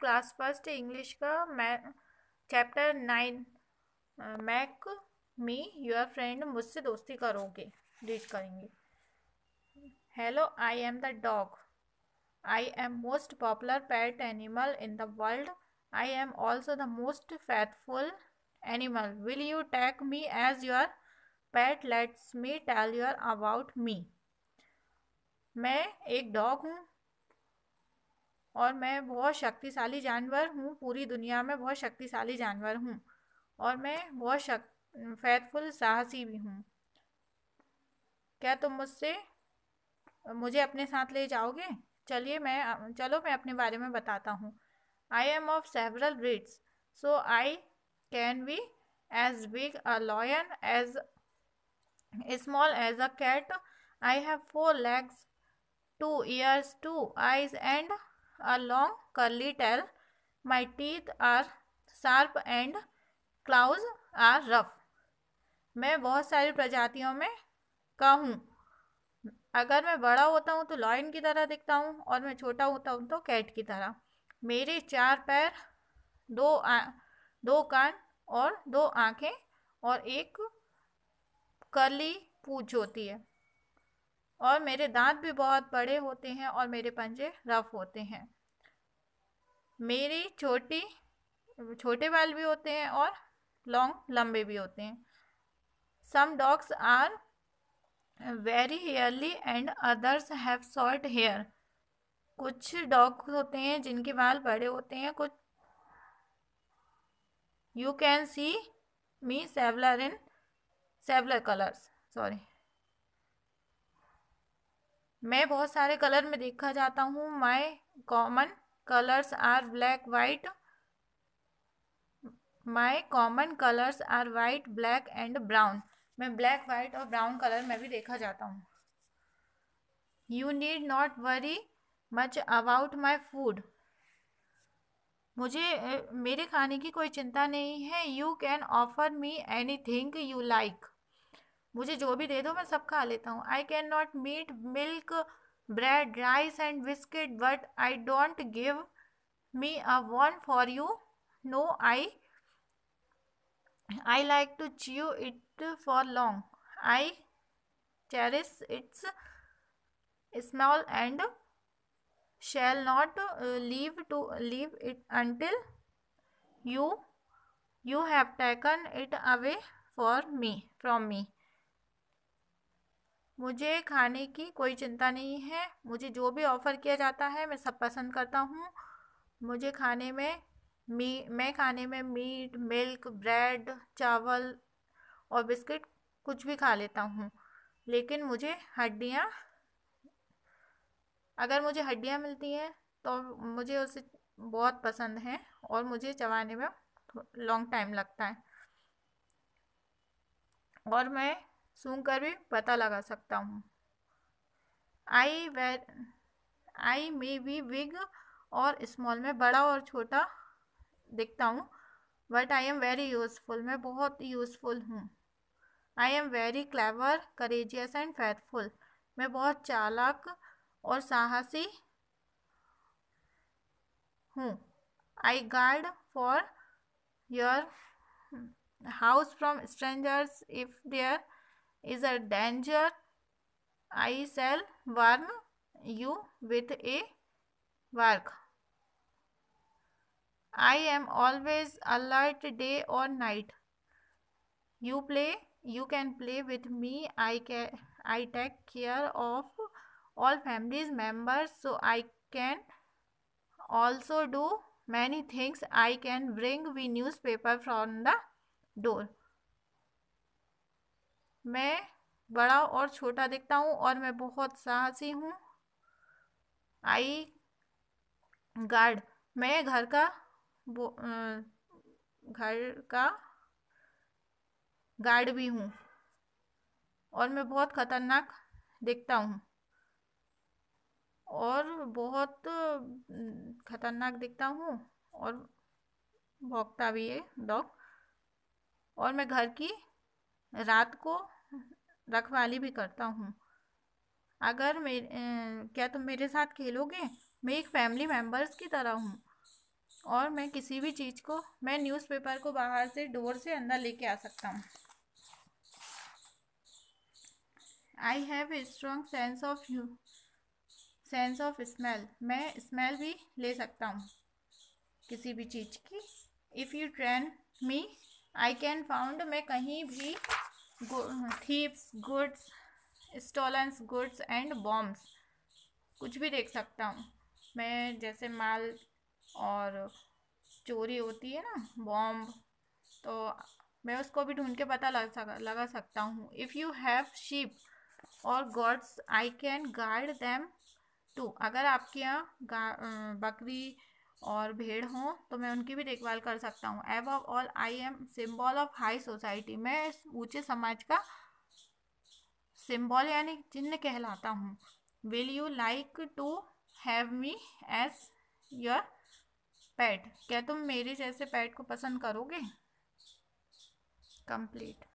Class first English का मै chapter nine make me your friend मुझसे दोस्ती करोगे रीड करेंगे hello I am the dog I am most popular pet animal in the world I am also the most faithful animal will you take me as your pet let's me tell your about me मैं एक dog हूँ और मैं बहुत शक्तिशाली जानवर हूँ पूरी दुनिया में बहुत शक्तिशाली जानवर हूँ और मैं बहुत शक फैतफुल साहसी भी हूँ क्या तुम मुझसे मुझे अपने साथ ले जाओगे चलिए मैं चलो मैं अपने बारे में बताता हूँ I am of several breeds so I can be as big a lion as small as a cat I have four legs two ears two eyes and a long curly tail. My teeth are sharp and claws are rough. मैं बहुत सारी प्रजातियों में का हूँ अगर मैं बड़ा होता हूँ तो लॉयन की तरह दिखता हूँ और मैं छोटा होता हूँ तो कैट की तरह मेरे चार पैर दो आ, दो कान और दो आँखें और एक करली पूछ होती है और मेरे दांत भी बहुत बड़े होते हैं और मेरे पंजे रफ होते हैं मेरी छोटी छोटे बाल भी होते हैं और लॉन्ग लंबे भी होते हैं some dogs are very hairy and others have short hair कुछ डॉग्स होते हैं जिनके बाल बड़े होते हैं कुछ you can see me several in several colours sorry मैं बहुत सारे कलर में देखा जाता हूँ my common colours are black white my common colours are white black and brown मैं ब्लैक वाइट और ब्राउन कलर में भी देखा जाता हूँ you need not worry much about my food मुझे मेरे खाने की कोई चिंता नहीं है you can offer me anything you like मुझे जो भी दे दो मैं सब खा लेता हूँ I can not meat milk bread rice and biscuit but I don't give me a one for you know I I like to chew it for long I cherish its small and shall not leave to leave it until you you have taken it away for me from me मुझे खाने की कोई चिंता नहीं है मुझे जो भी ऑफ़र किया जाता है मैं सब पसंद करता हूँ मुझे खाने में मी मैं खाने में मीट मिल्क ब्रेड चावल और बिस्किट कुछ भी खा लेता हूँ लेकिन मुझे हड्डियाँ अगर मुझे हड्डियाँ मिलती हैं तो मुझे उसे बहुत पसंद है और मुझे चबाने में लॉन्ग टाइम लगता है और मैं सुनकर कर भी पता लगा सकता हूँ I where I may be big और स्मॉल में बड़ा और छोटा दिखता हूँ but I am very useful मैं बहुत यूज़फुल हूँ I am very clever courageous and faithful मैं बहुत चालाक और साहसी हूँ I guard for your house from strangers if there is a danger. I shall warn you with a work. I am always alert day or night. You play, you can play with me. I can I take care of all family's members so I can also do many things. I can bring the newspaper from the door. मैं बड़ा और छोटा दिखता हूँ और मैं बहुत साहसी हूँ आई गार्ड मैं घर का घर का गार्ड भी हूँ और मैं बहुत खतरनाक दिखता हूँ और बहुत खतरनाक दिखता हूँ और भोगता भी है डॉग और मैं घर की रात को रखवाली भी करता हूँ अगर मेरे क्या तुम मेरे साथ खेलोगे मैं एक फैमिली मेम्बर्स की तरह हूँ और मैं किसी भी चीज़ को मैं न्यूज़पेपर को बाहर से डोर से अंदर लेके आ सकता हूँ I have a strong sense of you sense of smell मैं स्मेल भी ले सकता हूँ किसी भी चीज़ की if you train me I can found मैं कहीं भी thieves goods stolens goods and bombs कुछ भी देख सकता हूँ मैं जैसे माल और चोरी होती है ना बॉम्ब तो मैं उसको भी ढूंढ के पता लग सक लगा सकता हूँ इफ़ यू हैव शीप और goats I can guard them too अगर आपके यहाँ बकरी और भेड़ हों तो मैं उनकी भी देखभाल कर सकता हूँ above all I am symbol of high society मैं ऊँचे समाज का सिम्बॉल यानी चिन्ह कहलाता हूँ will you like to have me as your pet क्या तुम मेरे जैसे पैट को पसंद करोगे कंप्लीट